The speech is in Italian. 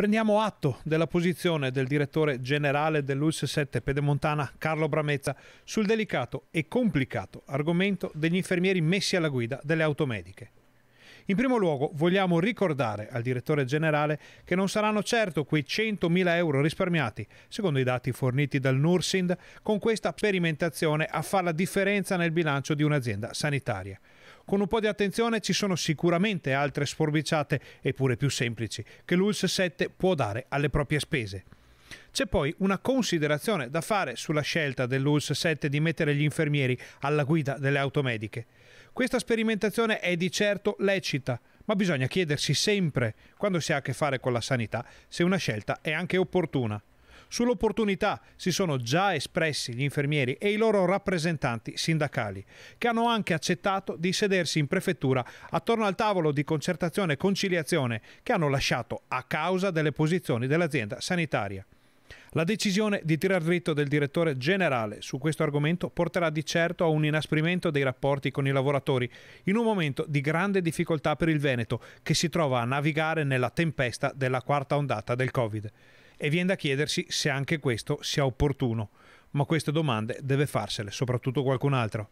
Prendiamo atto della posizione del direttore generale dell'ULS 7 Pedemontana Carlo Bramezza sul delicato e complicato argomento degli infermieri messi alla guida delle automediche. In primo luogo vogliamo ricordare al direttore generale che non saranno certo quei 100.000 euro risparmiati, secondo i dati forniti dal Nursind, con questa sperimentazione a fare la differenza nel bilancio di un'azienda sanitaria. Con un po' di attenzione ci sono sicuramente altre sforbiciate, eppure più semplici, che l'ULS 7 può dare alle proprie spese. C'è poi una considerazione da fare sulla scelta dell'ULS 7 di mettere gli infermieri alla guida delle automediche. Questa sperimentazione è di certo lecita, ma bisogna chiedersi sempre, quando si ha a che fare con la sanità, se una scelta è anche opportuna. Sull'opportunità si sono già espressi gli infermieri e i loro rappresentanti sindacali, che hanno anche accettato di sedersi in prefettura attorno al tavolo di concertazione e conciliazione che hanno lasciato a causa delle posizioni dell'azienda sanitaria. La decisione di tirar dritto del direttore generale su questo argomento porterà di certo a un inasprimento dei rapporti con i lavoratori in un momento di grande difficoltà per il Veneto che si trova a navigare nella tempesta della quarta ondata del Covid e viene da chiedersi se anche questo sia opportuno, ma queste domande deve farsele soprattutto qualcun altro.